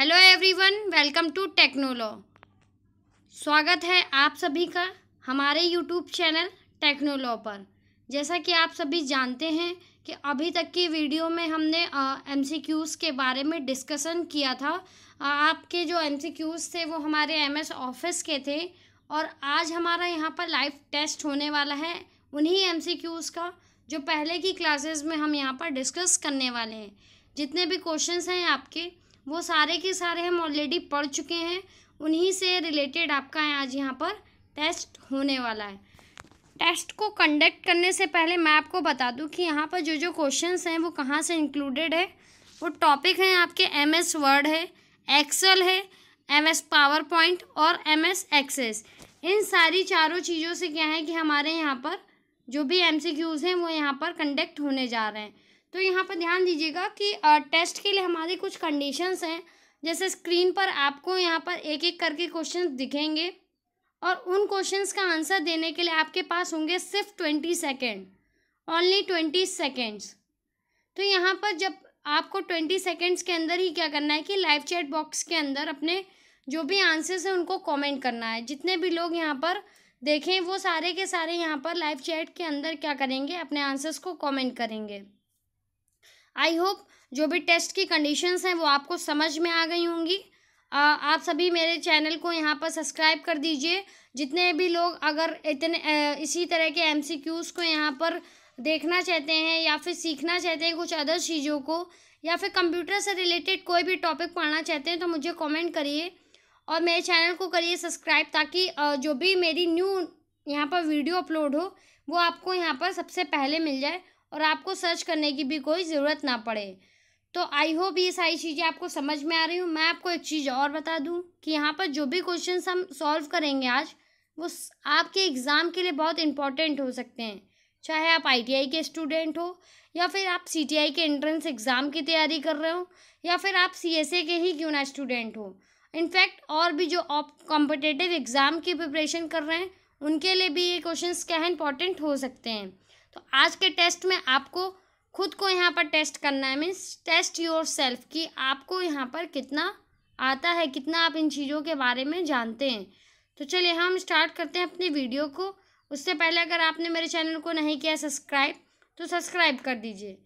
hello everyone welcome to टेक्नोलॉ स्वागत है आप सभी का हमारे यूट्यूब चैनल टेक्नोलॉ पर जैसा कि आप सभी जानते हैं कि अभी तक की वीडियो में हमने एम सी क्यूज़ के बारे में डिस्कसन किया था uh, आपके जो एम सी क्यूज़ थे वो हमारे एम एस ऑफिस के थे और आज हमारा यहाँ पर लाइव टेस्ट होने वाला है उन्हीं एम सी क्यूज़ का जो पहले की क्लासेस में हम यहाँ पर डिस्कस करने वाले हैं जितने भी क्वेश्चंस हैं आपके वो सारे के सारे हम ऑलरेडी पढ़ चुके हैं उन्हीं से रिलेटेड आपका आज यहाँ पर टेस्ट होने वाला है टेस्ट को कंडक्ट करने से पहले मैं आपको बता दूं कि यहाँ पर जो जो क्वेश्चंस हैं वो कहाँ से इंक्लूडेड है वो टॉपिक हैं आपके एम एस वर्ड है एक्सेल है एम एस पावर पॉइंट और एम एस एक्सेस इन सारी चारों चीज़ों से क्या है कि हमारे यहाँ पर जो भी एम सी क्यूज़ हैं वो यहाँ पर कंडक्ट होने जा रहे हैं तो यहाँ पर ध्यान दीजिएगा कि टेस्ट के लिए हमारी कुछ कंडीशंस हैं जैसे स्क्रीन पर आपको यहाँ पर एक एक करके क्वेश्चन दिखेंगे और उन क्वेश्चंस का आंसर देने के लिए आपके पास होंगे सिर्फ twenty second only twenty seconds तो यहाँ पर जब आपको ट्वेंटी सेकेंड्स के अंदर ही क्या करना है कि लाइव चैट बॉक्स के अंदर अपने जो भी आंसर्स हैं उनको कमेंट करना है जितने भी लोग यहाँ पर देखें वो सारे के सारे यहाँ पर लाइव चैट के अंदर क्या करेंगे अपने आंसर्स को कमेंट करेंगे आई होप जो भी टेस्ट की कंडीशंस हैं वो आपको समझ में आ गई होंगी आप सभी मेरे चैनल को यहाँ पर सब्सक्राइब कर दीजिए जितने भी लोग अगर इतने इसी तरह के एमसीक्यूज़ को यहाँ पर देखना चाहते हैं या फिर सीखना चाहते हैं कुछ अदर चीज़ों को या फिर कंप्यूटर से रिलेटेड कोई भी टॉपिक पढ़ना चाहते हैं तो मुझे कमेंट करिए और मेरे चैनल को करिए सब्सक्राइब ताकि जो भी मेरी न्यू यहाँ पर वीडियो अपलोड हो वो आपको यहाँ पर सबसे पहले मिल जाए और आपको सर्च करने की भी कोई ज़रूरत ना पड़े तो आई होप ये सारी चीज़ें आपको समझ में आ रही हूँ मैं आपको एक चीज़ और बता दूँ कि यहाँ पर जो भी क्वेश्चन हम सॉल्व करेंगे आज वो आपके एग्ज़ाम के लिए बहुत इंपॉर्टेंट हो सकते हैं चाहे आप आईटीआई के स्टूडेंट हो या फिर आप सीटीआई के एंट्रेंस एग्ज़ाम की तैयारी कर रहे हो या फिर आप सीएसए के ही क्यों ना स्टूडेंट हो इनफैक्ट और भी जो आप कॉम्पिटेटिव एग्ज़ाम की प्रिपरेशन कर रहे हैं उनके लिए भी ये क्वेश्चंस क्या इंपॉर्टेंट हो सकते हैं तो आज के टेस्ट में आपको खुद को यहाँ पर टेस्ट करना है मीन्स टेस्ट योर सेल्फ कि आपको यहाँ पर कितना आता है कितना आप इन चीज़ों के बारे में जानते हैं तो चलिए हम स्टार्ट करते हैं अपनी वीडियो को उससे पहले अगर आपने मेरे चैनल को नहीं किया सब्सक्राइब तो सब्सक्राइब कर दीजिए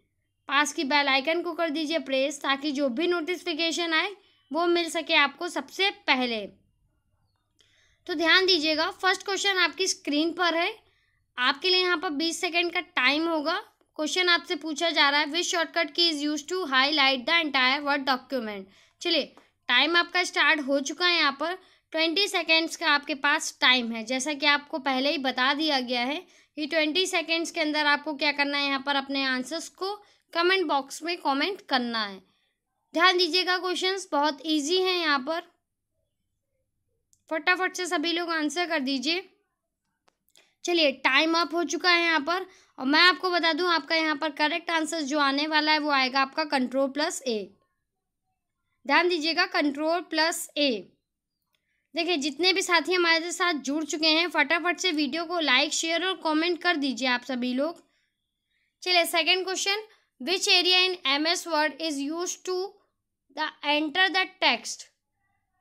पास की बेल आइकन को कर दीजिए प्रेस ताकि जो भी नोटिफिकेशन आए वो मिल सके आपको सबसे पहले तो ध्यान दीजिएगा फर्स्ट क्वेश्चन आपकी स्क्रीन पर है आपके लिए यहाँ पर बीस सेकेंड का टाइम होगा क्वेश्चन आपसे पूछा जा रहा है which shortcut key is use to highlight the entire word document चलिए टाइम आपका स्टार्ट हो चुका है यहाँ पर ट्वेंटी सेकेंड्स का आपके पास टाइम है जैसा कि आपको पहले ही बता दिया गया है कि ट्वेंटी सेकेंड्स के अंदर आपको क्या करना है यहाँ पर अपने आंसर्स को कमेंट बॉक्स में कमेंट करना है ध्यान दीजिएगा क्वेश्चन बहुत ईजी हैं यहाँ पर फटाफट से सभी लोग आंसर कर दीजिए चलिए टाइम अप हो चुका है यहाँ पर और मैं आपको बता दूं आपका यहाँ पर करेक्ट आंसर जो आने वाला है वो आएगा आपका कंट्रोल प्लस ए ध्यान दीजिएगा कंट्रोल प्लस ए देखिए जितने भी साथी हमारे साथ जुड़ चुके हैं फटाफट से वीडियो को लाइक शेयर और कमेंट कर दीजिए आप सभी लोग चलिए second question which area in M S Word is use to the enter the text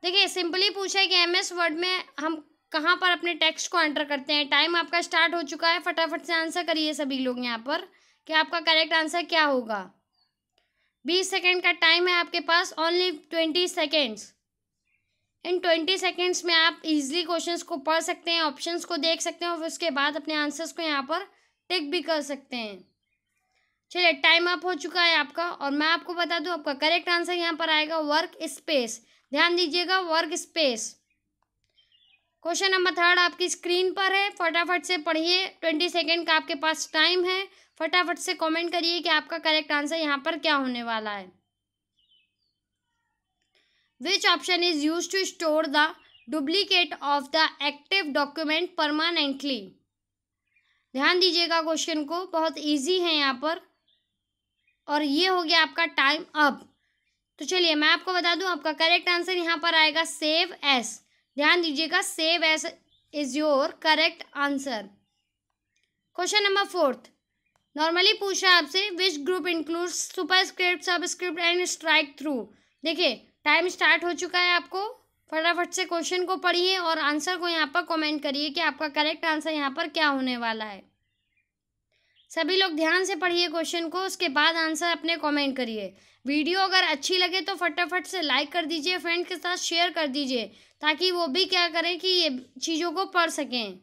देखिए सिंपली पूछा है कि एम एस वर्ड में हम कहाँ पर अपने टेक्स्ट को एंटर करते हैं टाइम आपका स्टार्ट हो चुका है फटाफट से आंसर करिए सभी लोग यहाँ पर कि आपका करेक्ट आंसर क्या होगा बीस सेकेंड का टाइम है आपके पास ओनली ट्वेंटी सेकेंड्स इन ट्वेंटी सेकेंड्स में आप इजीली क्वेश्चंस को पढ़ सकते हैं ऑप्शंस को देख सकते हैं और उसके बाद अपने आंसर्स को यहाँ पर टिक भी कर सकते हैं चलिए टाइम अप हो चुका है आपका और मैं आपको बता दूँ आपका करेक्ट आंसर यहाँ पर आएगा वर्क स्पेस ध्यान दीजिएगा work space question number third आपकी स्क्रीन पर है फटाफट से पढ़िए ट्वेंटी सेकेंड का आपके पास टाइम है फटाफट से कमेंट करिए कि आपका करेक्ट आंसर यहाँ पर क्या होने वाला है which option is use to store the duplicate of the active document permanently ध्यान दीजिएगा क्वेश्चन को बहुत इजी है यहाँ पर और ये हो गया आपका टाइम अब तो चलिए मैं आपको बता दूं आपका करेक्ट आंसर यहाँ पर आएगा सेव एस ध्यान दीजिएगा save as is your correct answer question number fourth normally पूछा आपसे which group include superscript subscript and strikethrough देखिए टाइम स्टार्ट हो चुका है आपको फटाफट से क्वेश्चन को पढ़िए और आंसर को यहाँ पर कमेंट करिए कि आपका करेक्ट आंसर यहाँ पर क्या होने वाला है सभी लोग ध्यान से पढ़िए क्वेश्चन को उसके बाद आंसर अपने कमेंट करिए वीडियो अगर अच्छी लगे तो फटाफट से लाइक कर दीजिए फ्रेंड के साथ शेयर कर दीजिए ताकि वो भी क्या करें कि ये चीज़ों को पढ़ सकें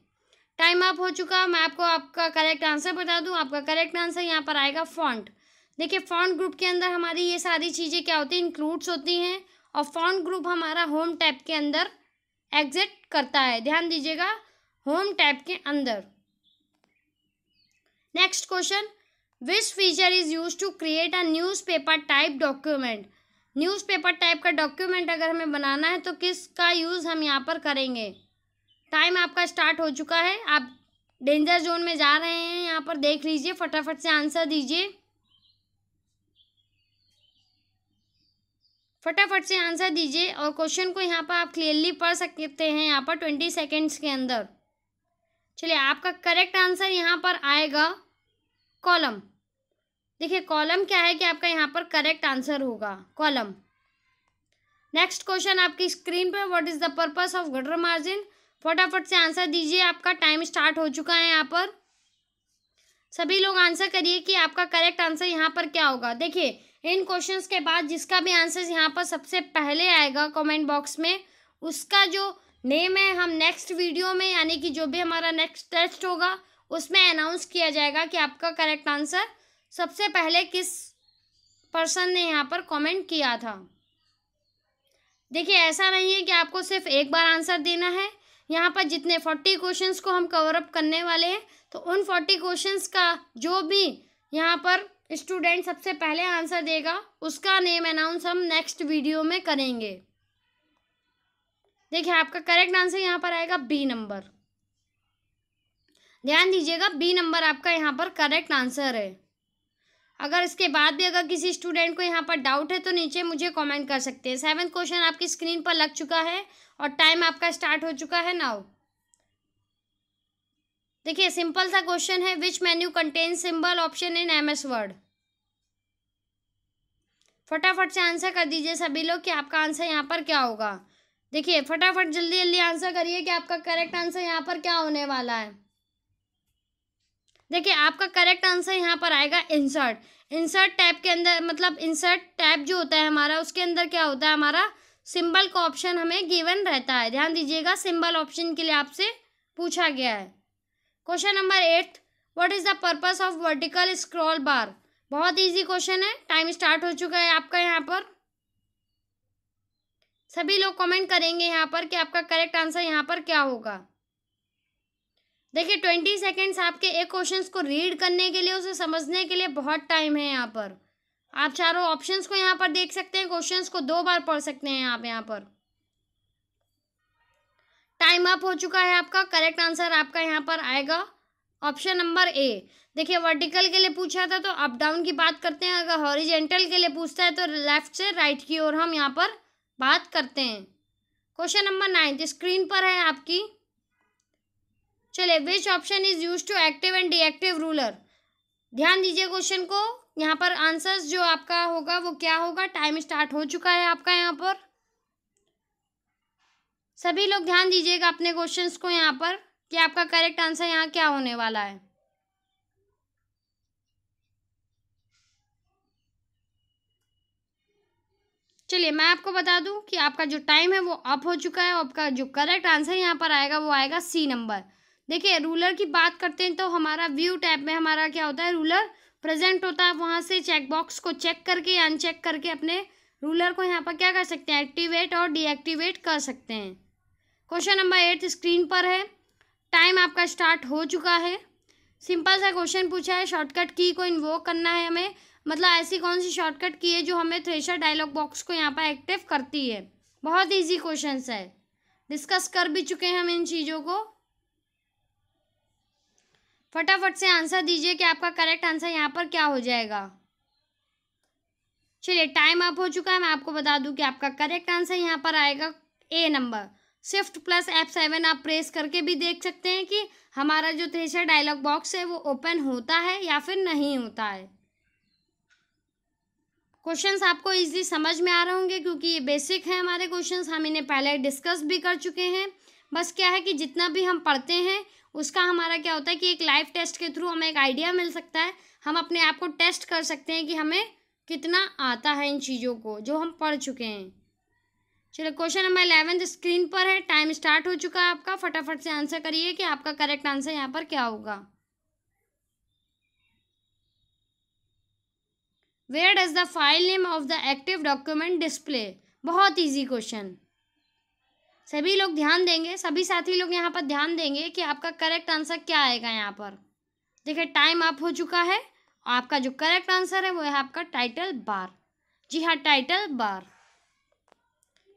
टाइम अप हो चुका मैं आपको आपका करेक्ट आंसर बता दूं आपका करेक्ट आंसर यहाँ पर आएगा फॉन्ट देखिए फॉन्ट ग्रुप के अंदर हमारी ये सारी चीज़ें क्या होती हैं इंक्लूड्स होती हैं और फॉन्ट ग्रुप हमारा होम टैप के अंदर एग्जिट करता है ध्यान दीजिएगा होम टैप के अंदर next question which feature is use to create a newspaper type document newspaper type का डॉक्यूमेंट अगर हमें बनाना है तो किसका यूज़ हम यहाँ पर करेंगे टाइम आपका स्टार्ट हो चुका है आप डेंजर जोन में जा रहे हैं यहाँ पर देख लीजिए फटाफट से आंसर दीजिए फटाफट से आंसर दीजिए और क्वेश्चन को यहाँ पर आप क्लियरली पढ़ सकते हैं यहाँ पर ट्वेंटी सेकेंड्स के अंदर चलिए आपका करेक्ट आंसर यहाँ पर आएगा कॉलम देखिए कॉलम क्या है कि आपका यहाँ पर करेक्ट आंसर होगा कॉलम नेक्स्ट क्वेश्चन आपकी स्क्रीन पर what is the purpose of gutter margin फटाफट से आंसर दीजिए आपका टाइम स्टार्ट हो चुका है यहाँ पर सभी लोग आंसर करिए कि आपका करेक्ट आंसर यहाँ पर क्या होगा देखिए इन क्वेश्चंस के बाद जिसका भी आंसर यहाँ पर सबसे पहले आएगा कमेंट बॉक्स में उसका जो नेम है हम नेक्स्ट वीडियो में यानी कि जो भी हमारा नेक्स्ट टेस्ट होगा उसमें अनाउंस किया जाएगा कि आपका करेक्ट आंसर सबसे पहले किस पर्सन ने यहाँ पर कमेंट किया था देखिए ऐसा नहीं है कि आपको सिर्फ एक बार आंसर देना है यहाँ पर जितने फोर्टी क्वेश्चंस को हम कवर अप करने वाले हैं तो उन फोर्टी क्वेश्चंस का जो भी यहाँ पर स्टूडेंट सबसे पहले आंसर देगा उसका नेम अनाउंस हम नेक्स्ट वीडियो में करेंगे देखिए आपका करेक्ट आंसर यहाँ पर आएगा बी नंबर ध्यान दीजिएगा बी नंबर आपका यहाँ पर करेक्ट आंसर है अगर इसके बाद भी अगर किसी स्टूडेंट को यहाँ पर डाउट है तो नीचे मुझे कमेंट कर सकते हैं सेवन क्वेश्चन आपकी स्क्रीन पर लग चुका है और टाइम आपका स्टार्ट हो चुका है नाउ देखिए सिंपल सा क्वेश्चन है which menu contain symbol option in M S Word फटाफट से आंसर कर दीजिए सभी लोग कि आपका आंसर यहाँ पर क्या होगा देखिए फटाफट जल्दी जल्दी आंसर करिए कि आपका करेक्ट आंसर यहाँ पर क्या होने वाला है देखिए आपका करेक्ट आंसर यहाँ पर आएगा इंसर्ट इंसर्ट टैब के अंदर मतलब इंसर्ट टैब जो होता है हमारा उसके अंदर क्या होता है हमारा सिंबल का ऑप्शन हमें गिवन रहता है ध्यान दीजिएगा सिंबल ऑप्शन के लिए आपसे पूछा गया है question number eight what is the purpose of vertical scroll bar बहुत इजी क्वेश्चन है टाइम स्टार्ट हो चुका है आपका यहाँ पर सभी लोग कमेंट करेंगे यहाँ पर कि आपका करेक्ट आंसर यहाँ पर क्या होगा देखिए ट्वेंटी सेकेंड्स आपके एक क्वेश्चंस को रीड करने के लिए उसे समझने के लिए बहुत टाइम है यहाँ पर आप चारों ऑप्शंस को यहाँ पर देख सकते हैं क्वेश्चंस को दो बार पढ़ सकते हैं आप यहाँ पर टाइम अप हो चुका है आपका करेक्ट आंसर आपका यहाँ पर आएगा ऑप्शन नंबर ए देखिए वर्टिकल के लिए पूछा था तो अप डाउन की बात करते हैं अगर हॉरिजेंटल के लिए पूछता है तो लेफ्ट से राइट की ओर हम यहाँ पर बात करते हैं क्वेश्चन नंबर नाइन्थ स्क्रीन पर है आपकी चलिए which option is use to active and deactive ruler ध्यान दीजिए क्वेश्चन को यहाँ पर आंसर्स जो आपका होगा वो क्या होगा टाइम स्टार्ट हो चुका है आपका यहाँ पर सभी लोग ध्यान दीजिएगा अपने क्वेश्चंस को यहाँ पर कि आपका करेक्ट आंसर यहाँ क्या होने वाला है चलिए मैं आपको बता दूं कि आपका जो टाइम है वो अप हो चुका है आपका जो करेक्ट आंसर यहाँ पर आएगा वो आएगा सी नंबर देखिए रूलर की बात करते हैं तो हमारा व्यू टैप में हमारा क्या होता है रूलर प्रेजेंट होता है वहाँ से चेकबॉक्स को चेक करके या अनचेक करके अपने रूलर को यहाँ पर क्या कर सकते हैं एक्टिवेट और डीएक्टिवेट कर सकते हैं क्वेश्चन नंबर एट स्क्रीन पर है टाइम आपका स्टार्ट हो चुका है सिंपल सा क्वेश्चन पूछा है शॉर्टकट की को इन्वोक करना है हमें मतलब ऐसी कौन सी शॉर्टकट की है जो हमें थ्रेशर डायलॉग बॉक्स को यहाँ पर एक्टिव करती है बहुत ईजी क्वेश्चन है डिस्कस कर भी चुके हैं हम इन चीज़ों को फटाफट से आंसर दीजिए कि आपका करेक्ट आंसर यहाँ पर क्या हो जाएगा चलिए टाइम अप हो चुका है मैं आपको बता दूं कि आपका करेक्ट आंसर यहाँ पर आएगा A number shift plus F seven आप प्रेस करके भी देख सकते हैं कि हमारा जो थ्रेशर डायलॉग बॉक्स है वो ओपन होता है या फिर नहीं होता है क्वेश्चंस आपको इजी समझ में आ रहे होंगे क्योंकि ये बेसिक है हमारे क्वेश्चंस हम इन्हें पहले डिस्कस भी कर चुके हैं बस क्या है कि जितना भी हम पढ़ते हैं उसका हमारा क्या होता है कि एक लाइव टेस्ट के थ्रू हमें एक आइडिया मिल सकता है हम अपने आप को टेस्ट कर सकते हैं कि हमें कितना आता है इन चीज़ों को जो हम पढ़ चुके हैं चलो क्वेश्चन नंबर इलेवेंथ स्क्रीन पर है टाइम स्टार्ट हो चुका है आपका फटाफट से आंसर करिए कि आपका करेक्ट आंसर यहाँ पर क्या होगा where does the file name of the active document display बहुत ईजी क्वेश्चन सभी लोग ध्यान देंगे सभी साथी लोग यहाँ पर ध्यान देंगे कि आपका करेक्ट आंसर क्या आएगा यहाँ पर देखिए टाइम आप हो चुका है और आपका जो करेक्ट आंसर है वो है आपका टाइटल बार जी हाँ title bar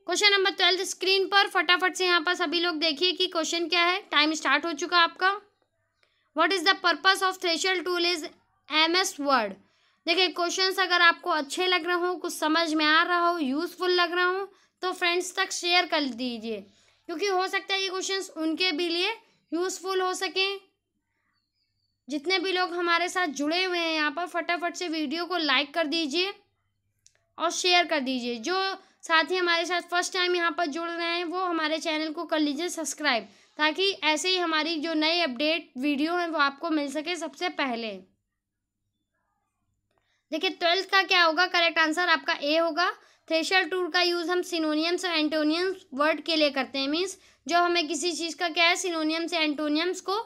question number twelfth screen पर फटाफट से यहाँ पर सभी लोग देखिए कि क्वेश्चन क्या है टाइम स्टार्ट हो चुका आपका what is the purpose of thesaurus tool is M S Word देखिए क्वेश्चंस अगर आपको अच्छे लग रहे हो कुछ समझ में आ रहा हो यूज़फुल लग रहा हो तो फ्रेंड्स तक शेयर कर दीजिए क्योंकि हो सकता है ये क्वेश्चंस उनके भी लिए यूज़फुल हो सकें जितने भी लोग हमारे साथ जुड़े हुए हैं यहाँ पर फटाफट से वीडियो को लाइक कर दीजिए और शेयर कर दीजिए जो साथी हमारे साथ फर्स्ट टाइम यहाँ पर जुड़ रहे हैं वो हमारे चैनल को कर लीजिए सब्सक्राइब ताकि ऐसे ही हमारी जो नई अपडेट वीडियो हैं वो आपको मिल सके सबसे पहले देखिए ट्वेल्थ का क्या होगा करेक्ट आंसर आपका ए होगा थ्रेशर टूर का यूज़ हम सिनोनियम्स और एंटोनियम्स वर्ड के लिए करते हैं मीन्स जो हमें किसी चीज़ का क्या है सिनोनियम्स या एंटोनियम्स को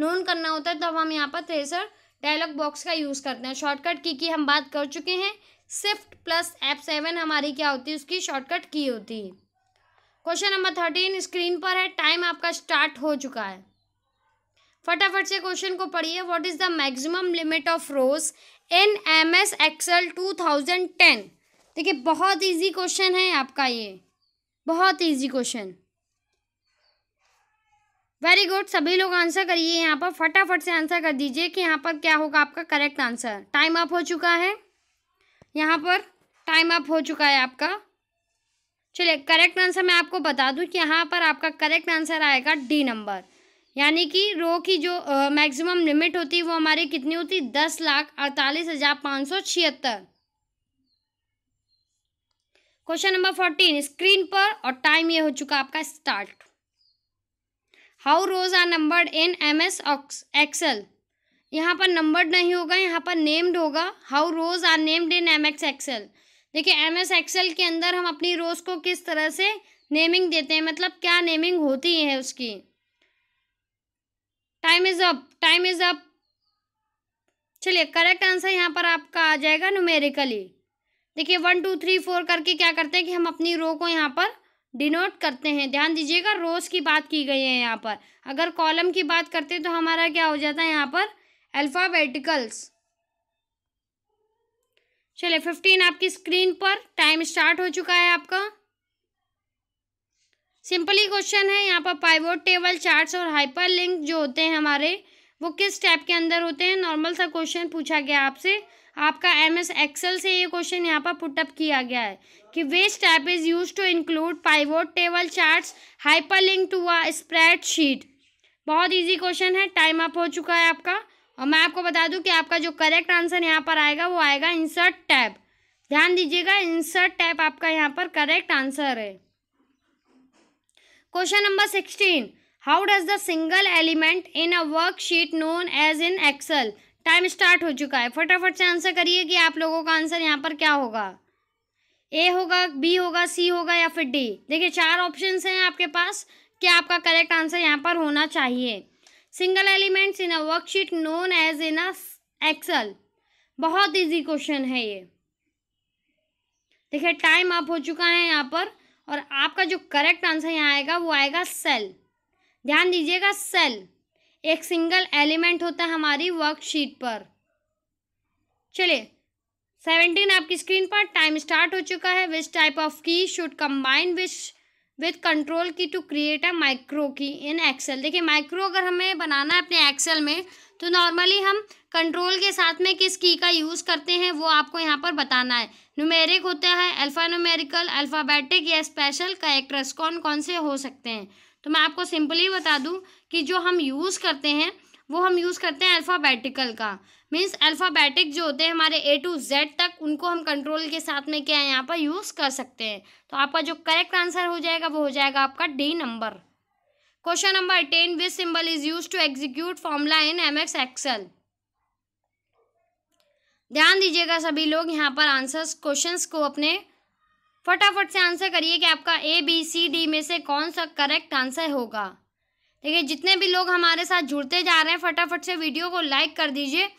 नोन करना होता है तब तो हम यहाँ पर थ्रेशर डायलॉग बॉक्स का यूज़ करते हैं शॉर्टकट की की हम बात कर चुके हैं स्विफ्ट प्लस एप सेवन हमारी क्या होती है उसकी शॉर्टकट की होती है क्वेश्चन नंबर थर्टीन स्क्रीन पर है टाइम आपका स्टार्ट हो चुका है फटाफट से क्वेश्चन को पढ़िए what is the maximum limit of rows in M S Excel two thousand ten देखिए बहुत इजी क्वेश्चन है आपका ये बहुत इजी क्वेश्चन वेरी गुड सभी लोग आंसर करिए यहाँ पर फटाफट से आंसर कर दीजिए कि यहाँ पर क्या होगा आपका करेक्ट आंसर टाइम अप हो चुका है यहाँ पर टाइम अप हो चुका है आपका चलिए करेक्ट आंसर मैं आपको बता दूं कि यहाँ पर आपका करेक्ट आंसर आएगा डी नंबर यानी कि रो की जो मैक्सिमम लिमिट होती है वो हमारी कितनी होती दस लाख अड़तालीस हज़ार पाँच सौ छिहत्तर क्वेश्चन नंबर फोर्टीन स्क्रीन पर और टाइम ये हो चुका आपका start how rows are numbered in M S Excel यहाँ पर नंबर्ड नहीं होगा यहाँ पर नेम्ड होगा how rows are named in M X Excel देखिए एम एस एक्सेल के अंदर हम अपनी रोज को किस तरह से नेमिंग देते हैं मतलब क्या नेमिंग होती है उसकी time is up time is up चलिए करेक्ट आंसर यहाँ पर आपका आ जाएगा न्यूमेरिकली देखिए वन टू थ्री फोर करके क्या करते हैं कि हम अपनी रो को यहाँ पर डिनोट करते हैं ध्यान दीजिएगा रोज की बात की गई है यहाँ पर अगर कॉलम की बात करते हैं तो हमारा क्या हो जाता है यहाँ पर अल्फ़ाबेटिकल्स चलिए फिफ्टीन आपकी स्क्रीन पर टाइम स्टार्ट हो चुका है आपका सिंपली क्वेश्चन है यहाँ पर पाइवोट टेबल चार्ट्स और हाइपर लिंक जो होते हैं हमारे वो किस टैप के अंदर होते हैं नॉर्मल सा क्वेश्चन पूछा गया आपसे आपका एम एस एक्सेल से ये क्वेश्चन यहाँ पर पुटअप किया गया है कि which tab is use to include pivot table chart hyperlink to a spreadsheet बहुत ईजी क्वेश्चन है टाइम अप हो चुका है आपका और मैं आपको बता दूं कि आपका जो करेक्ट आंसर यहाँ पर आएगा वो आएगा इंसर्ट टैब ध्यान दीजिएगा इंसर्ट टैब आपका यहाँ पर करेक्ट आंसर है question number sixteen how does the single element in a worksheet known as in Excel time start हो चुका है फटाफट से आंसर करिए कि आप लोगों का आंसर यहाँ पर क्या होगा ए होगा बी होगा सी होगा या फिर डी देखिए चार ऑप्शन हैं आपके पास कि आपका करेक्ट आंसर यहाँ पर होना चाहिए single elements in a worksheet known as in a Excel बहुत इजी क्वेश्चन है ये देखिए टाइम अप हो चुका है यहाँ पर और आपका जो करेक्ट आंसर यहाँ आएगा वो आएगा सेल ध्यान दीजिएगा सेल एक सिंगल एलिमेंट होता है हमारी वर्कशीट पर चलिए सेवेंटीन आपकी स्क्रीन पर टाइम स्टार्ट हो चुका है which type of key should combine which with control key to create a macro key in Excel देखिए माइक्रो अगर हमें बनाना है अपने एक्सेल में तो नॉर्मली हम कंट्रोल के साथ में किस की का यूज़ करते हैं वो आपको यहाँ पर बताना है न्यूमेरिक होता है अल्फ़ा न्यूमेरिकल अल्फ़ाबेटिक या स्पेशल कैरेक्टर्स कौन कौन से हो सकते हैं तो मैं आपको सिंपली बता दूँ कि जो हम यूज़ करते हैं वो हम यूज़ करते हैं अल्फ़ाबेटिकल का मीन्स अल्फ़ाबेटिक जो होते हैं हमारे ए टू जेड तक उनको हम कंट्रोल के साथ में क्या है यहाँ पर यूज़ कर सकते हैं तो आपका जो करेक्ट आंसर हो जाएगा वो हो जाएगा आपका D number question number ten which symbol is use to execute formula in M X Excel ध्यान दीजिएगा सभी लोग यहाँ पर आंसर्स क्वेश्चंस को अपने फटाफट से आंसर करिए कि आपका ए बी सी डी में से कौन सा करेक्ट आंसर होगा देखिए जितने भी लोग हमारे साथ जुड़ते जा रहे हैं फटाफट से वीडियो को लाइक कर दीजिए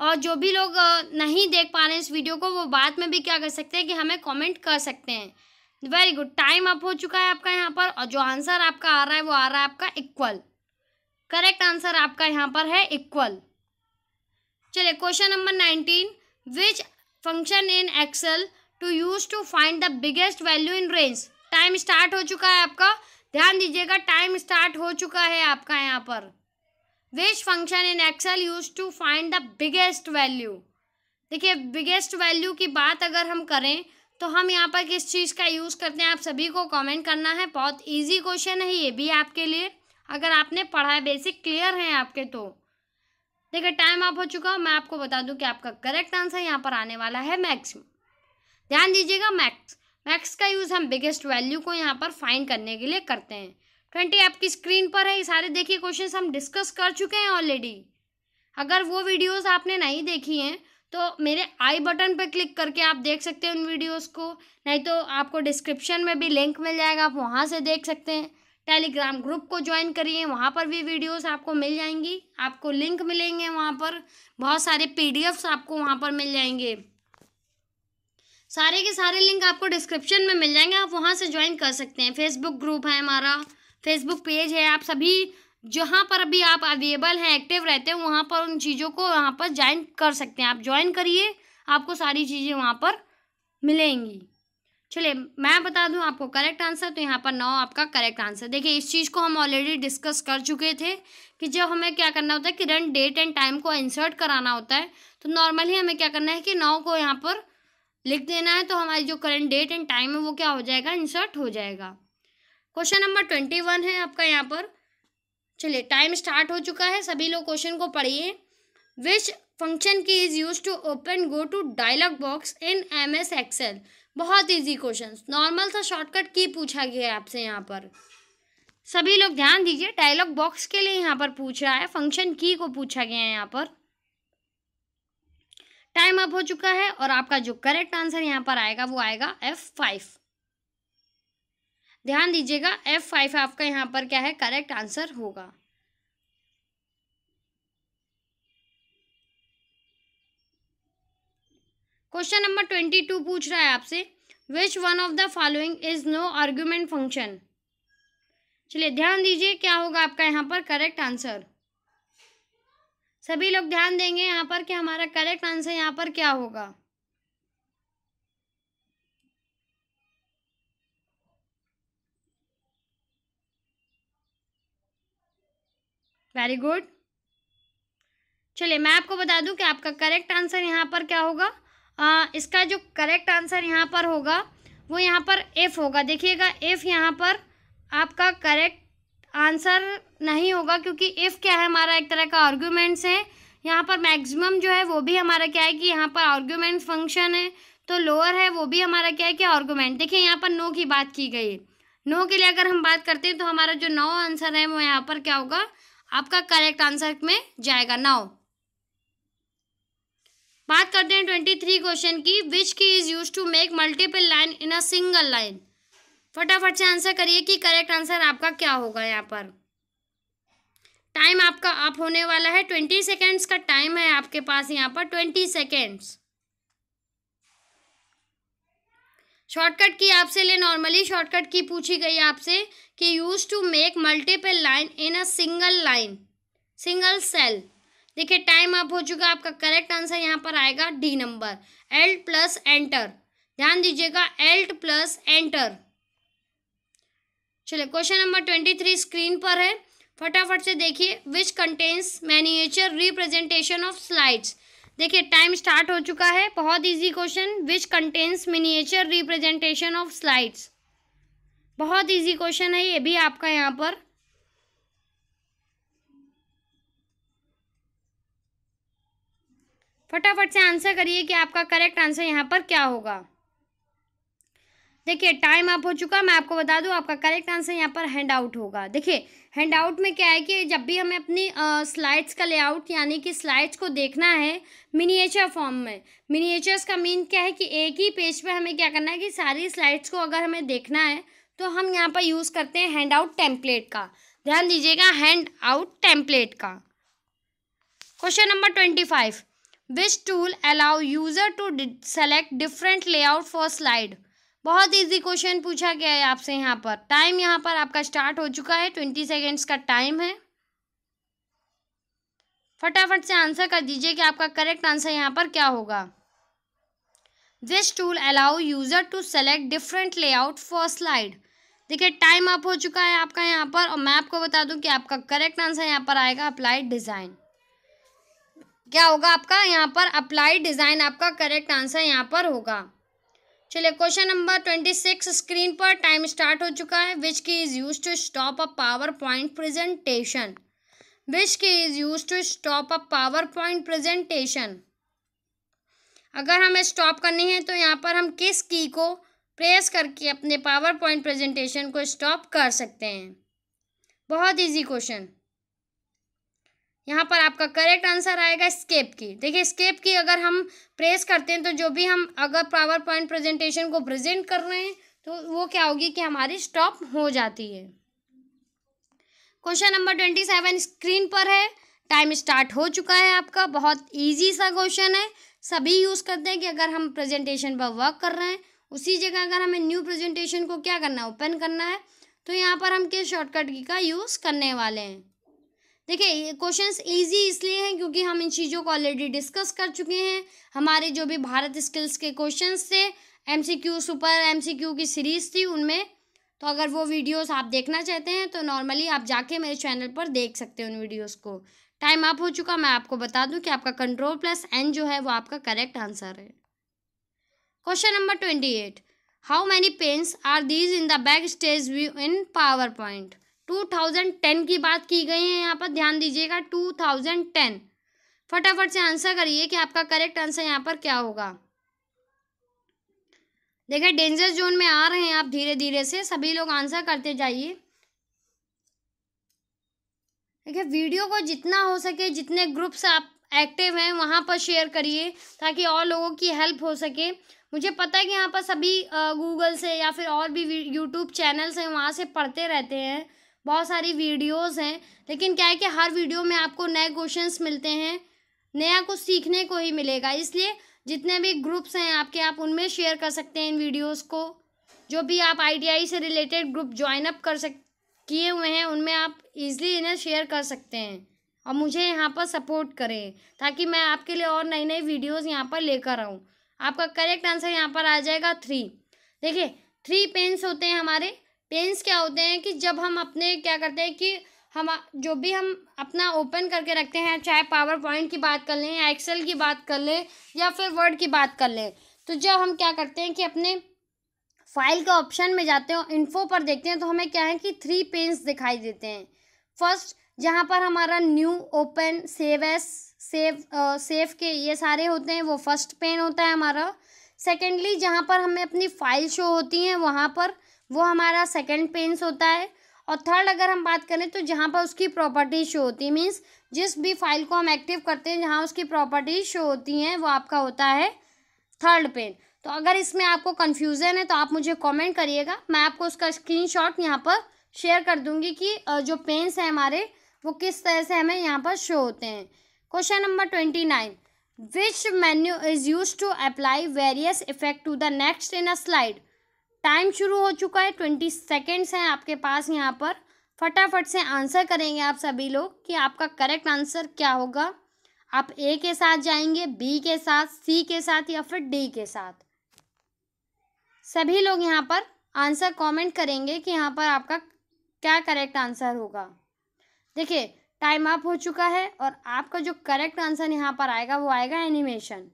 और जो भी लोग नहीं देख पा रहे हैं इस वीडियो को वो बाद में भी क्या कर सकते हैं कि हमें कॉमेंट कर सकते हैं वेरी गुड टाइम अप हो चुका है आपका यहाँ पर और जो आंसर आपका आ रहा है वो आ रहा है आपका इक्वल करेक्ट आंसर आपका यहाँ पर है इक्वल चलिए question number nineteen which function in excel to use to find the biggest value in range time start हो चुका है आपका ध्यान दीजिएगा टाइम स्टार्ट हो चुका है आपका यहाँ पर which function in Excel use to find the biggest value देखिए बिगेस्ट वैल्यू की बात अगर हम करें तो हम यहाँ पर किस चीज़ का यूज़ करते हैं आप सभी को कमेंट करना है बहुत इजी क्वेश्चन है ये भी आपके लिए अगर आपने पढ़ा है बेसिक क्लियर हैं आपके तो देखिए टाइम आप हो चुका मैं आपको बता दूं कि आपका करेक्ट आंसर यहाँ पर आने वाला है मैक्सिमम ध्यान दीजिएगा मैक्स मैक्स का यूज़ हम बिगेस्ट वैल्यू को यहाँ पर फाइंड करने के लिए करते हैं ट्वेंटी आपकी स्क्रीन पर है ये सारे देखिए क्वेश्चन हम डिस्कस कर चुके हैं ऑलरेडी अगर वो वीडियोज़ आपने नहीं देखी हैं तो मेरे आई बटन पर क्लिक करके आप देख सकते हैं उन वीडियोज़ को नहीं तो आपको डिस्क्रिप्शन में भी लिंक मिल जाएगा आप वहाँ से देख सकते हैं टेलीग्राम ग्रुप को ज्वाइन करिए वहाँ पर भी वीडियोस आपको मिल जाएंगी आपको लिंक मिलेंगे वहाँ पर बहुत सारे पीडीएफ्स आपको वहाँ पर मिल जाएंगे सारे के सारे लिंक आपको डिस्क्रिप्शन में मिल जाएंगे आप वहाँ से ज्वाइन कर सकते हैं फेसबुक ग्रुप है हमारा फेसबुक पेज है आप सभी जहाँ पर भी आप अवेलेबल हैं एक्टिव रहते हैं वहाँ पर उन चीज़ों को वहाँ पर ज्वाइन कर सकते हैं आप ज्वाइन करिए आपको सारी चीज़ें वहाँ पर मिलेंगी चलिए मैं बता दूं आपको करेक्ट आंसर तो यहाँ पर नौ आपका करेक्ट आंसर देखिए इस चीज़ को हम ऑलरेडी डिस्कस कर चुके थे कि जब हमें क्या करना होता है कि रन डेट एंड टाइम को इंसर्ट कराना होता है तो नॉर्मली हमें क्या करना है कि नौ को यहाँ पर लिख देना है तो हमारी जो करंट डेट एंड टाइम है वो क्या हो जाएगा इंसर्ट हो जाएगा क्वेश्चन नंबर ट्वेंटी वन है आपका यहाँ पर चलिए टाइम स्टार्ट हो चुका है सभी लोग क्वेश्चन को पढ़िए which function key is use to open go to dialog box in M S Excel बहुत इजी क्वेश्चंस नॉर्मल सा शॉर्टकट की पूछा गया है आपसे यहाँ पर सभी लोग ध्यान दीजिए डायलॉग बॉक्स के लिए यहाँ पर पूछ रहा है फंक्शन की को पूछा गया है यहाँ पर टाइम अप हो चुका है और आपका जो करेक्ट आंसर यहाँ पर आएगा वो आएगा एफ फाइव ध्यान दीजिएगा एफ फाइव आपका यहाँ पर क्या है करेक्ट आंसर होगा क्वेश्चन नंबर ट्वेंटी टू पूछ रहा है आपसे which one of the following is no argument function चलिए ध्यान दीजिए क्या होगा आपका यहाँ पर करेक्ट आंसर सभी लोग ध्यान देंगे यहाँ पर कि हमारा करेक्ट आंसर यहाँ पर क्या होगा वेरी गुड चलिए मैं आपको बता दूं कि आपका करेक्ट आंसर यहाँ पर क्या होगा आ, इसका जो करेक्ट आंसर यहाँ पर होगा वो यहाँ पर एफ़ होगा देखिएगा एफ़ यहाँ पर आपका करेक्ट आंसर नहीं होगा क्योंकि एफ़ क्या है हमारा एक तरह का आर्ग्यूमेंट्स है यहाँ पर मैक्सिमम जो है वो भी हमारा क्या है कि यहाँ पर आर्ग्यूमेंट फंक्शन है तो लोअर है वो भी हमारा क्या है कि आर्ग्यूमेंट देखिए यहाँ पर नो की बात की गई है नो के लिए अगर हम बात करते हैं तो हमारा जो नौ आंसर है वो यहाँ पर क्या होगा आपका करेक्ट आंसर में जाएगा नाव बात करते हैं ट्वेंटी थ्री क्वेश्चन की which key is use to make multiple line in a single line फटाफट से आंसर करिए कि करेक्ट आंसर आपका क्या होगा यहाँ पर टाइम आपका अप होने वाला है ट्वेंटी सेकेंड्स का टाइम है आपके पास यहाँ पर ट्वेंटी सेकेंड्स शॉर्टकट की आपसे ले नॉर्मली शॉर्टकट की पूछी गई आपसे कि use to make multiple line in a single line single cell देखिए टाइम अप हो चुका आपका करेक्ट आंसर यहाँ पर आएगा D number alt plus enter ध्यान दीजिएगा एल्ट प्लस एंटर चलिए question number twenty three screen पर है फटाफट से देखिए which contains miniature representation of slides देखिए टाइम स्टार्ट हो चुका है बहुत easy question which contains miniature representation of slides बहुत इजी क्वेश्चन है ये भी आपका यहाँ पर फटाफट से आंसर करिए कि आपका करेक्ट आंसर यहाँ पर क्या होगा देखिए टाइम आप हो चुका मैं आपको बता दूं आपका करेक्ट आंसर यहाँ पर हैंड आउट होगा देखिए हैंड आउट में क्या है कि जब भी हमें अपनी स्लाइड्स का लेआउट यानी कि स्लाइड्स को देखना है मिनिएचर फॉर्म में मिनिएचर्स का मीन क्या है कि एक ही पेज पे हमें क्या करना है कि सारी स्लाइड्स को अगर हमें देखना है तो हम यहाँ पर यूज़ करते हैं हैंड आउट टेम्पलेट का ध्यान दीजिएगा हैंड आउट टेम्पलेट का question number twenty five which tool allow user to select different layout for slide बहुत इजी क्वेश्चन पूछा गया है आपसे यहाँ पर टाइम यहाँ पर आपका स्टार्ट हो चुका है ट्वेंटी सेकेंड्स का टाइम है फटाफट से आंसर कर दीजिए कि आपका करेक्ट आंसर यहाँ पर क्या होगा this tool allow user to select different layout for slide देखिए टाइम अप हो चुका है आपका यहाँ पर और मैं आपको बता दूं कि आपका करेक्ट आंसर यहाँ पर आएगा अप्लाइड डिज़ाइन क्या होगा आपका यहाँ पर अप्लाई डिज़ाइन आपका करेक्ट आंसर यहाँ पर होगा चलिए question number twenty six screen पर टाइम स्टार्ट हो चुका है which key is use to stop a PowerPoint presentation which key is use to stop a PowerPoint presentation अगर हमें स्टॉप करनी है तो यहाँ पर हम किस की को प्रेस करके अपने पावर पॉइंट प्रेजेंटेशन को स्टॉप कर सकते हैं बहुत इजी क्वेश्चन यहाँ पर आपका करेक्ट आंसर आएगा स्केप की देखिए स्केप की अगर हम प्रेस करते हैं तो जो भी हम अगर पावर पॉइंट प्रेजेंटेशन को प्रेजेंट कर रहे हैं तो वो क्या होगी कि हमारी स्टॉप हो जाती है question number twenty seven screen पर है टाइम स्टार्ट हो चुका है आपका बहुत इजी सा क्वेश्चन है सभी यूज़ करते हैं कि अगर हम प्रेजेंटेशन पर वर्क कर रहे हैं उसी जगह अगर हमें न्यू प्रेजेंटेशन को क्या करना है ओपन करना है तो यहाँ पर हम किस शॉर्टकट की का यूज़ करने वाले हैं देखिए ये क्वेश्चंस इजी इसलिए हैं क्योंकि हम इन चीज़ों को ऑलरेडी डिस्कस कर चुके हैं हमारे जो भी भारत स्किल्स के क्वेश्चंस थे एमसीक्यू सुपर एमसीक्यू की सीरीज़ थी उनमें तो अगर वो वीडियोस आप देखना चाहते हैं तो नॉर्मली आप जाके मेरे चैनल पर देख सकते हैं उन वीडियोस को टाइम अप हो चुका मैं आपको बता दूं कि आपका कंट्रोल प्लस एन जो है वो आपका करेक्ट आंसर है question number twenty eight how many panes are these in the backstage view in PowerPoint 2010 की बात की गई है यहाँ पर ध्यान दीजिएगा 2010 फटाफट से आंसर करिए कि आपका करेक्ट आंसर यहाँ पर क्या होगा देखिए डेंजर जोन में आ रहे हैं आप धीरे धीरे से सभी लोग आंसर करते जाइए देखिए वीडियो को जितना हो सके जितने ग्रुप्स आप एक्टिव हैं वहाँ पर शेयर करिए ताकि और लोगों की हेल्प हो सके मुझे पता है कि यहाँ पर सभी गूगल से या फिर और भी यूट्यूब चैनल्स हैं वहाँ से पढ़ते रहते हैं बहुत सारी वीडियोस हैं लेकिन क्या है कि हर वीडियो में आपको नए क्वेश्चंस मिलते हैं नया कुछ सीखने को ही मिलेगा इसलिए जितने भी ग्रुप्स हैं आपके आप उनमें शेयर कर सकते हैं इन वीडियोस को जो भी आप आईटीआई से रिलेटेड ग्रुप ज्वाइन अप कर सक किए हुए हैं उनमें आप इजीली इन्हें शेयर कर सकते हैं और मुझे यहाँ पर सपोर्ट करें ताकि मैं आपके लिए और नई नई वीडियोज़ यहाँ पर लेकर आऊँ आपका करेक्ट आंसर यहाँ पर आ जाएगा थ्री देखिए थ्री पेन्स होते हैं हमारे पेंस क्या होते हैं कि जब हम अपने क्या करते हैं कि हम जो भी हम अपना ओपन करके रखते हैं चाहे पावर पॉइंट की बात कर लें या एक्सेल की बात कर लें या फिर वर्ड की बात कर लें तो जब हम क्या करते हैं कि अपने फाइल के ऑप्शन में जाते हैं इन्फो पर देखते हैं तो हमें क्या है कि थ्री पेंस दिखाई देते हैं फर्स्ट जहाँ पर हमारा new open save as save save के ये सारे होते हैं वो फर्स्ट पेन होता है हमारा सेकेंडली जहाँ पर हमें अपनी फाइल शो होती हैं वहाँ पर वो हमारा सेकेंड पेंस होता है और थर्ड अगर हम बात करें तो जहाँ पर उसकी प्रॉपर्टी शो होती है मीन्स जिस भी फाइल को हम एक्टिव करते हैं जहाँ उसकी प्रॉपर्टी शो होती हैं वो आपका होता है थर्ड पेन तो अगर इसमें आपको कन्फ्यूज़न है तो आप मुझे कमेंट करिएगा मैं आपको उसका स्क्रीनशॉट यहाँ पर शेयर कर दूँगी कि जो पेंस हैं हमारे वो किस तरह से हमें यहाँ पर शो होते हैं question number twenty nine which menu is use to apply various effect to the next in a slide time शुरू हो चुका है ट्वेंटी सेकेंड्स हैं आपके पास यहाँ पर फटाफट से आंसर करेंगे आप सभी लोग कि आपका करेक्ट आंसर क्या होगा आप ए के साथ जाएंगे बी के साथ सी के साथ या फिर डी के साथ सभी लोग यहाँ पर आंसर कमेंट करेंगे कि यहाँ पर आपका क्या करेक्ट आंसर होगा देखिए टाइम अप हो चुका है और आपका जो करेक्ट आंसर यहाँ पर आएगा वो आएगा एनिमेशन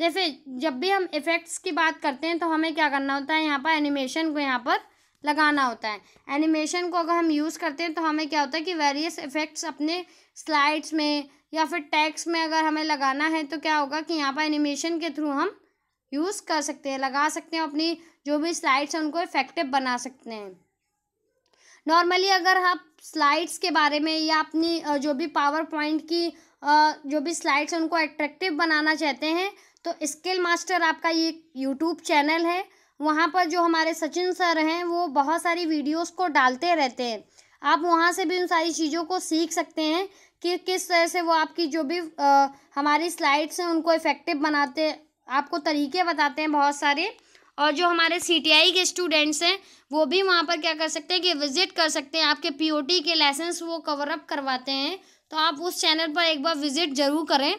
जैसे जब भी हम इफ़ेक्ट्स की बात करते हैं तो हमें क्या करना होता है यहाँ पर एनिमेशन को यहाँ पर लगाना होता है एनिमेशन को अगर हम यूज़ करते हैं तो हमें क्या होता है कि वेरियस इफ़ेक्ट्स अपने स्लाइड्स में या फिर टैक्स में अगर हमें लगाना है तो क्या होगा कि यहाँ पर एनिमेशन के थ्रू हम यूज़ कर सकते हैं लगा सकते हैं अपनी जो भी स्लाइड्स हैं उनको इफ़ेक्टिव बना सकते हैं नॉर्मली अगर आप स्लाइड्स के बारे में या अपनी जो भी पावर पॉइंट की जो भी स्लाइड्स हैं उनको अट्रैक्टिव बनाना चाहते हैं तो स्किल मास्टर आपका ये यूट्यूब चैनल है वहाँ पर जो हमारे सचिन सर हैं वो बहुत सारी वीडियोस को डालते रहते हैं आप वहाँ से भी उन सारी चीज़ों को सीख सकते हैं कि किस तरह से वो आपकी जो भी आ, हमारी स्लाइड्स हैं उनको इफ़ेक्टिव बनाते आपको तरीके बताते हैं बहुत सारे और जो हमारे सी के स्टूडेंट्स हैं वो भी वहाँ पर क्या कर सकते हैं कि विज़िट कर सकते हैं आपके पी के लाइसेंस वो कवर अप करवाते हैं तो आप उस चैनल पर एक बार विज़िट ज़रूर करें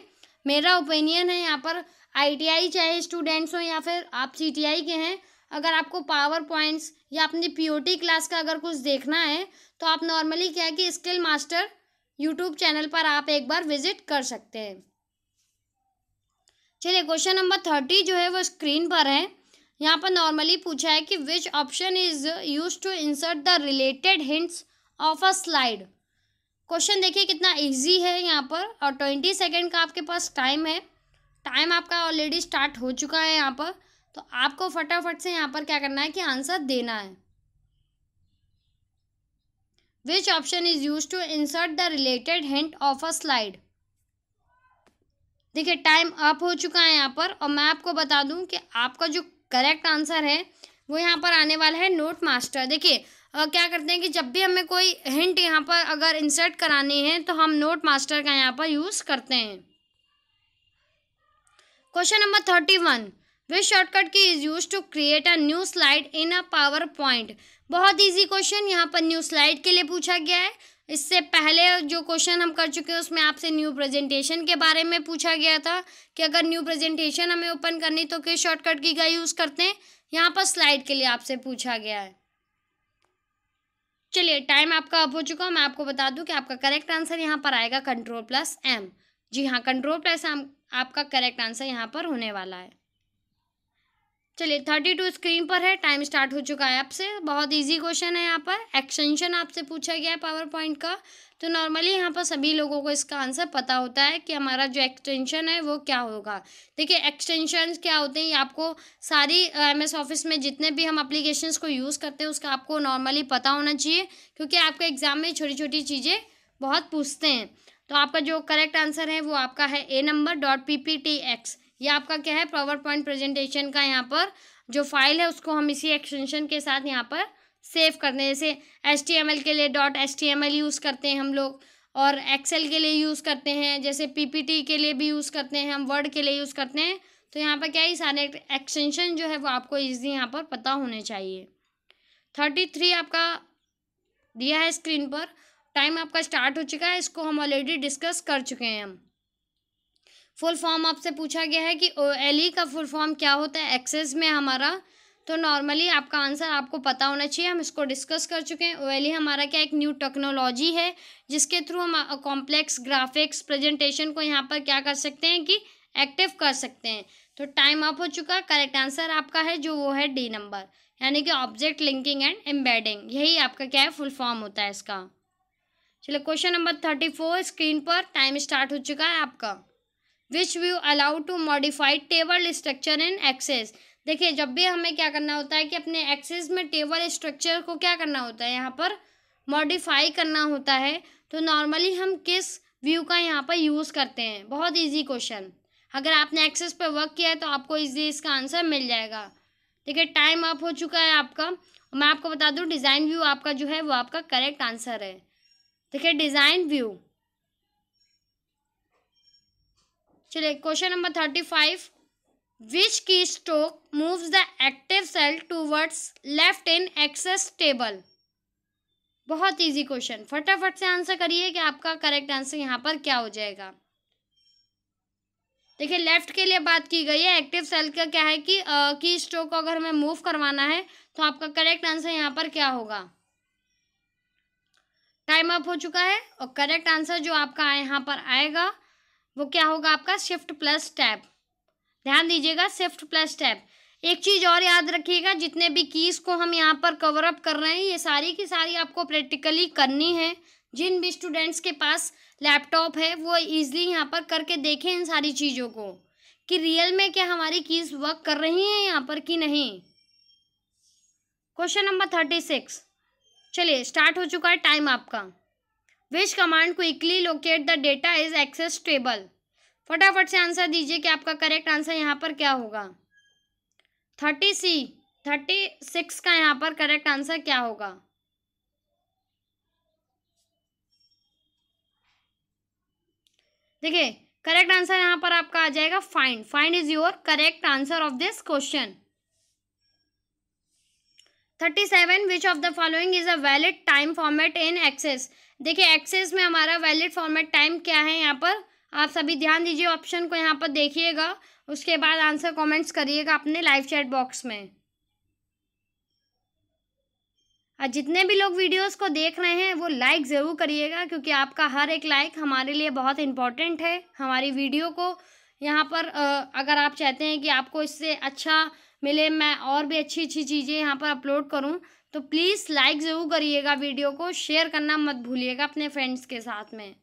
मेरा ओपिनियन है यहाँ पर आईटीआई चाहे स्टूडेंट्स हो या फिर आप सीटीआई के हैं अगर आपको पावर पॉइंट्स या अपनी पीओटी क्लास का अगर कुछ देखना है तो आप नॉर्मली क्या है कि स्किल मास्टर यूट्यूब चैनल पर आप एक बार विजिट कर सकते हैं चलिए क्वेश्चन नंबर थर्टी जो है वो स्क्रीन पर है यहाँ पर नॉर्मली पूछा है कि which option is use to insert the related hints of a slide question देखिए कितना इजी है यहाँ पर और ट्वेंटी सेकेंड का आपके पास टाइम है टाइम आपका ऑलरेडी स्टार्ट हो चुका है यहाँ पर तो आपको फटाफट से यहाँ पर क्या करना है कि आंसर देना है which option is use to insert the related hint of a slide देखिए टाइम अप हो चुका है यहाँ पर और मैं आपको बता दूं कि आपका जो करेक्ट आंसर है वो यहाँ पर आने वाला है नोट मास्टर देखिए क्या करते हैं कि जब भी हमें कोई हिंट यहाँ पर अगर इंसर्ट कराने हैं तो हम नोट मास्टर का यहाँ पर यूज़ करते हैं question number thirty one which shortcut key is use to create a new slide in a PowerPoint बहुत इजी क्वेश्चन यहाँ पर न्यू स्लाइड के लिए पूछा गया है इससे पहले जो क्वेश्चन हम कर चुके हैं उसमें आपसे न्यू प्रेजेंटेशन के बारे में पूछा गया था कि अगर न्यू प्रेजेंटेशन हमें ओपन करनी तो किस शॉर्टकट की का यूज़ करते हैं यहाँ पर स्लाइड के लिए आपसे पूछा गया है चलिए टाइम आपका अप हो चुका मैं आपको बता दूं कि आपका करेक्ट आंसर यहाँ पर आएगा कंट्रोल प्लस एम जी हाँ कंट्रोल प्लस एम आपका करेक्ट आंसर यहाँ पर होने वाला है चलिए थर्टी टू स्क्रीन पर है टाइम स्टार्ट हो चुका है आपसे बहुत इजी क्वेश्चन है यहाँ पर एक्सटेंशन आपसे पूछा गया है पावर पॉइंट का तो नॉर्मली यहाँ पर सभी लोगों को इसका आंसर पता होता है कि हमारा जो एक्सटेंशन है वो क्या होगा देखिए एक्सटेंशन क्या होते हैं ये आपको सारी एम एस ऑफिस में जितने भी हम अप्लीकेशन को यूज़ करते हैं उसका आपको नॉर्मली पता होना चाहिए क्योंकि आपके एग्ज़ाम में छोटी छोटी चीज़ें बहुत पूछते हैं तो आपका जो करेक्ट आंसर है वो आपका है A number dot P P T X ये आपका क्या है पावर पॉइंट प्रेजेंटेशन का यहाँ पर जो फाइल है उसको हम इसी एक्सटेंशन के साथ यहाँ पर सेव करते हैं जैसे एच टी एम एल के लिए dot H T M L use करते हैं हम लोग और एक्सेल के लिए यूज़ करते हैं जैसे पी पी टी के लिए भी यूज़ करते हैं हम वर्ड के लिए यूज़ करते हैं तो यहाँ पर क्या है सारे एक्सटेंशन जो है वो आपको ईजी यहाँ पर पता होने चाहिए थर्टी थ्री आपका दिया है स्क्रीन पर टाइम आपका स्टार्ट हो चुका है इसको हम ऑलरेडी डिस्कस कर चुके हैं हम फुल फॉर्म आपसे पूछा गया है कि एल e का फुल फॉर्म क्या होता है एक्सेस में हमारा तो नॉर्मली आपका आंसर आपको पता होना चाहिए हम इसको डिस्कस कर चुके हैं ई e हमारा क्या एक न्यू टेक्नोलॉजी है जिसके थ्रू हम कॉम्प्लेक्स ग्राफिक्स प्रेजेंटेशन को यहाँ पर क्या कर सकते हैं कि एक्टिव कर सकते हैं तो टाइम अप हो चुका करेक्ट आंसर आपका है जो वो है डी नंबर यानी कि ऑब्जेक्ट लिंकिंग एंड एम्बेडिंग यही आपका क्या है फुल फॉर्म होता है इसका चलिए question number thirty four screen पर टाइम स्टार्ट हो चुका है आपका which view allow to modify table structure in access देखिए जब भी हमें क्या करना होता है कि अपने एक्सेस में टेबल स्ट्रक्चर को क्या करना होता है यहाँ पर मॉडिफाई करना होता है तो नॉर्मली हम किस व्यू का यहाँ पर यूज़ करते हैं बहुत ईजी क्वेश्चन अगर आपने एक्सेस पर वर्क किया है तो आपको ईजी इसका आंसर मिल जाएगा देखिए टाइम अप हो चुका है आपका मैं आपको बता दूँ डिज़ाइन व्यू आपका जो है वो आपका करेक्ट आंसर है देखिए डिज़ाइन व्यू चलिए question number thirty five which keystroke moves the active cell towards left in access table बहुत इजी क्वेश्चन फटाफट से आंसर करिए कि आपका करेक्ट आंसर यहाँ पर क्या हो जाएगा देखिए लेफ्ट के लिए बात की गई है एक्टिव सेल का क्या है कि की स्ट्रोक को अगर हमें मूव करवाना है तो आपका करेक्ट आंसर यहाँ पर क्या होगा टाइम अप हो चुका है और करेक्ट आंसर जो आपका यहाँ पर आएगा वो क्या होगा आपका शिफ्ट प्लस टैब ध्यान दीजिएगा शिफ्ट प्लस टैब एक चीज़ और याद रखिएगा जितने भी कीज़ को हम यहाँ पर कवर अप कर रहे हैं ये सारी की सारी आपको प्रैक्टिकली करनी है जिन भी स्टूडेंट्स के पास लैपटॉप है वो इजीली यहाँ पर करके देखें इन सारी चीज़ों को कि रियल में क्या हमारी कीज़ वर्क कर रही हैं यहाँ पर कि नहीं क्वेश्चन नंबर थर्टी सिक्स चलिए स्टार्ट हो चुका है टाइम आपका which command quickly locate the data is Access table फटाफट से आंसर दीजिए कि आपका करेक्ट आंसर यहाँ पर क्या होगा थर्टी सी थर्टी सिक्स का यहाँ पर करेक्ट आंसर क्या होगा देखिए करेक्ट आंसर यहाँ पर आपका आ जाएगा find find is your correct answer of this question thirty seven which of the following is a valid time format in access देखिए एक्सेस में हमारा वैलिड फॉर्मेट टाइम क्या है यहाँ पर आप सभी ध्यान दीजिए ऑप्शन को यहाँ पर देखिएगा उसके बाद आंसर कमेंट्स करिएगा अपने लाइव चैट बॉक्स में और जितने भी लोग वीडियोस को देख रहे हैं वो लाइक ज़रूर करिएगा क्योंकि आपका हर एक लाइक हमारे लिए बहुत इम्पॉर्टेंट है हमारी वीडियो को यहाँ पर अगर आप चाहते हैं कि आपको इससे अच्छा मिले मैं और भी अच्छी अच्छी चीज़ें यहाँ पर अपलोड करूँ तो प्लीज़ लाइक ज़रूर करिएगा वीडियो को शेयर करना मत भूलिएगा अपने फ्रेंड्स के साथ में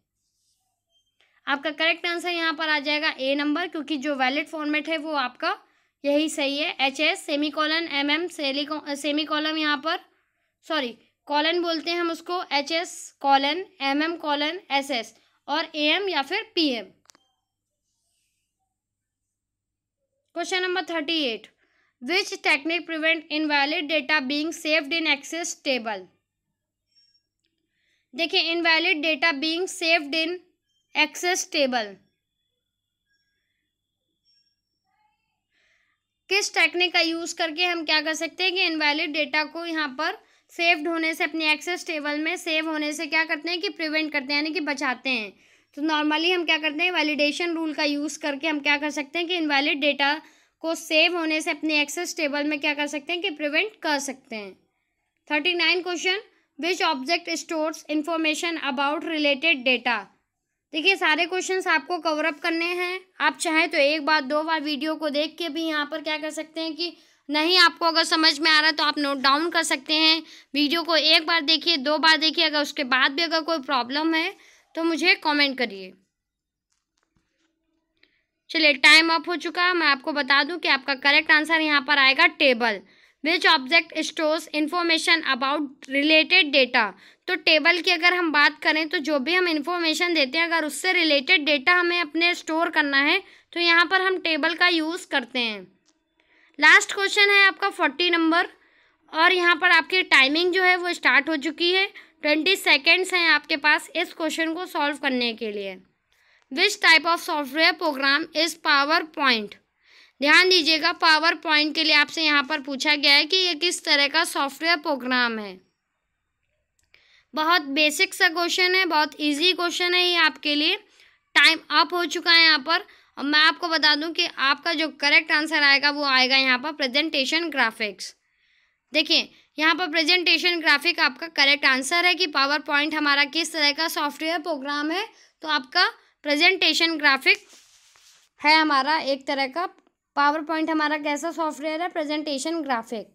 आपका करेक्ट आंसर यहाँ पर आ जाएगा ए नंबर क्योंकि जो वैलिड फॉर्मेट है वो आपका यही सही है H S semi colon M M semi column यहाँ पर सॉरी कॉलन बोलते हैं हम उसको H S colon M M colon S S और ए एम या फिर P M question number thirty eight which technique prevent invalid data being saved in access table देखिए invalid data being saved in access table किस technique का use करके हम क्या कर सकते हैं कि इनवैलिड डेटा को यहाँ पर सेव्ड होने से अपने एक्सेस टेबल में सेव होने से क्या करते हैं कि प्रिवेंट करते हैं यानी कि बचाते हैं तो नॉर्मली हम क्या करते हैं वैलिडेशन रूल का यूज़ करके हम क्या कर सकते हैं कि इनवैलिड डेटा को सेव होने से अपने एक्सेस टेबल में क्या कर सकते हैं कि प्रिवेंट कर सकते हैं thirty nine question which object stores information about related data देखिए सारे क्वेश्चंस आपको कवर अप करने हैं आप चाहें तो एक बार दो बार वीडियो को देख के भी यहाँ पर क्या कर सकते हैं कि नहीं आपको अगर समझ में आ रहा है तो आप नोट डाउन कर सकते हैं वीडियो को एक बार देखिए दो बार देखिए अगर उसके बाद भी अगर कोई प्रॉब्लम है तो मुझे कमेंट करिए चलिए टाइम अप हो चुका है मैं आपको बता दूं कि आपका करेक्ट आंसर यहाँ पर आएगा table which object stores information about related data तो टेबल की अगर हम बात करें तो जो भी हम इन्फॉर्मेशन देते हैं अगर उससे रिलेटेड डेटा हमें अपने स्टोर करना है तो यहाँ पर हम टेबल का यूज़ करते हैं लास्ट क्वेश्चन है आपका फोर्टी नंबर और यहाँ पर आपकी टाइमिंग जो है वो स्टार्ट हो चुकी है ट्वेंटी सेकेंड्स हैं आपके पास इस क्वेश्चन को सॉल्व करने के लिए which type of software program is power point ध्यान दीजिएगा पावर पॉइंट के लिए आपसे यहाँ पर पूछा गया है कि ये किस तरह का सॉफ्टवेयर प्रोग्राम है बहुत बेसिक सा क्वेश्चन है बहुत इजी क्वेश्चन है ये आपके लिए टाइम अप हो चुका है यहाँ पर और मैं आपको बता दूं कि आपका जो करेक्ट आंसर आएगा वो आएगा यहाँ पर प्रेजेंटेशन ग्राफिक्स देखिए यहाँ पर प्रेजेंटेशन ग्राफिक आपका करेक्ट आंसर है कि पावर पॉइंट हमारा किस तरह का सॉफ्टवेयर प्रोग्राम है तो आपका प्रेजेंटेशन ग्राफिक है हमारा एक तरह का पावर पॉइंट हमारा कैसा सॉफ्टवेयर है प्रेजेंटेशन ग्राफिक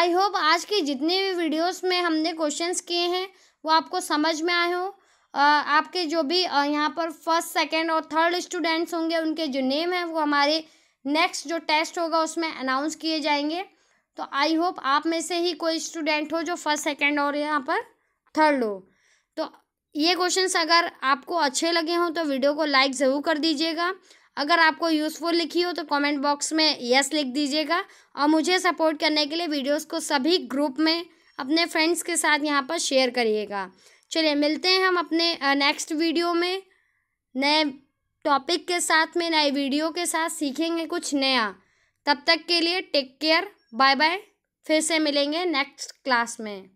आई होप आज की जितने भी वीडियोस में हमने क्वेश्चंस किए हैं वो आपको समझ में आए हो आपके जो भी यहाँ पर फर्स्ट सेकंड और थर्ड स्टूडेंट्स होंगे उनके जो नेम हैं वो हमारे नेक्स्ट जो टेस्ट होगा उसमें अनाउंस किए जाएंगे तो आई होप आप में से ही कोई स्टूडेंट हो जो फर्स्ट सेकेंड और यहाँ पर थर्ड हो तो ये क्वेश्चंस अगर आपको अच्छे लगे हों तो वीडियो को लाइक ज़रूर कर दीजिएगा अगर आपको यूज़फुल लिखी हो तो कमेंट बॉक्स में यस लिख दीजिएगा और मुझे सपोर्ट करने के लिए वीडियोस को सभी ग्रुप में अपने फ्रेंड्स के साथ यहाँ पर शेयर करिएगा चलिए मिलते हैं हम अपने नेक्स्ट वीडियो में नए टॉपिक के साथ में नए वीडियो के साथ सीखेंगे कुछ नया तब तक के लिए टेक केयर बाय बाय फिर से मिलेंगे नेक्स्ट क्लास में